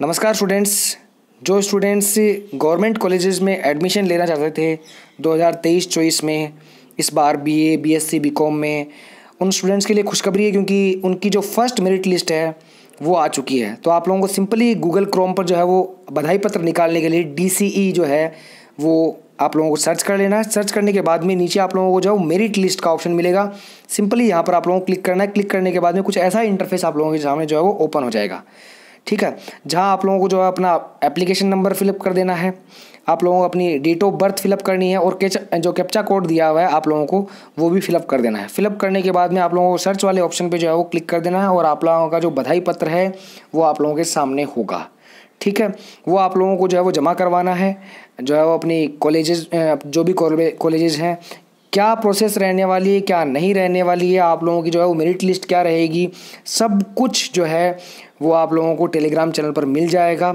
नमस्कार स्टूडेंट्स जो students government colleges में एडमिशन लेना चाहते थे 2023-24 में इस बार बीए बीएससी बीकॉम में उन स्टूडेंट्स के लिए खुशखबरी है क्योंकि उनकी जो फर्स्ट मेरिट लिस्ट है वो आ चुकी है तो आप लोगों को सिंपली गूगल क्रोम पर जो है वो बधाई पत्र निकालने के लिए डी e जो है वो आप लोगों को सर्च कर लेना है सर्च करने के बाद में नीचे आप लोगों को जो मेरिट लिस्ट का ऑप्शन मिलेगा सिंपली यहाँ पर आप लोगों को क्लिक करना है क्लिक करने के बाद में कुछ ऐसा इंटरफेस आप लोगों के सामने जो है वो ओपन हो जाएगा ठीक है जहाँ आप लोगों को जो है अपना एप्लीकेशन नंबर फिलअप कर देना है आप लोगों को अपनी डेट ऑफ बर्थ फिलअप करनी है और कैच जो कैप्चा कोड दिया हुआ है आप लोगों को वो भी फिलअप कर देना है फिलअप करने के बाद में आप लोगों को सर्च वाले ऑप्शन पे जो है वो क्लिक कर देना है और आप लोगों का जो बधाई पत्र है वो आप लोगों के सामने होगा ठीक है वो आप लोगों को जो है वो जमा करवाना है जो है वो अपनी कॉलेजेस जो भी कॉलेजेस हैं क्या प्रोसेस रहने वाली है क्या नहीं रहने वाली है आप लोगों की जो है वो मेरिट लिस्ट क्या रहेगी सब कुछ जो है वो आप लोगों को टेलीग्राम चैनल पर मिल जाएगा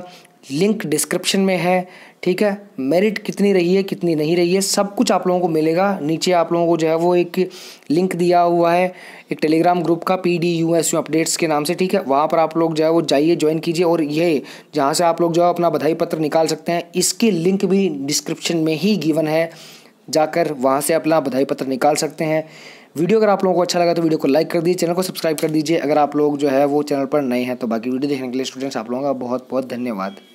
लिंक डिस्क्रिप्शन में है ठीक है मेरिट कितनी रही है कितनी नहीं रही है सब कुछ आप लोगों को मिलेगा नीचे आप लोगों को जो है वो एक लिंक दिया हुआ है एक टेलीग्राम ग्रुप का P D U S U updates के नाम से ठीक है वहाँ पर आप लोग जो है वो जाइए ज्वाइन कीजिए और ये जहाँ से आप लोग जो है अपना बधाई पत्र निकाल सकते हैं इसकी लिंक भी डिस्क्रिप्शन में ही गिवन है जाकर वहाँ से अपना बधाई पत्र निकाल सकते हैं वीडियो अगर आप लोगों को अच्छा लगा तो वीडियो को लाइक कर दीजिए चैनल को सब्सक्राइब कर दीजिए अगर आप लोग जो है वो चैनल पर नए हैं तो बाकी वीडियो देखने के लिए स्टूडेंट्स आप लोगों का बहुत बहुत धन्यवाद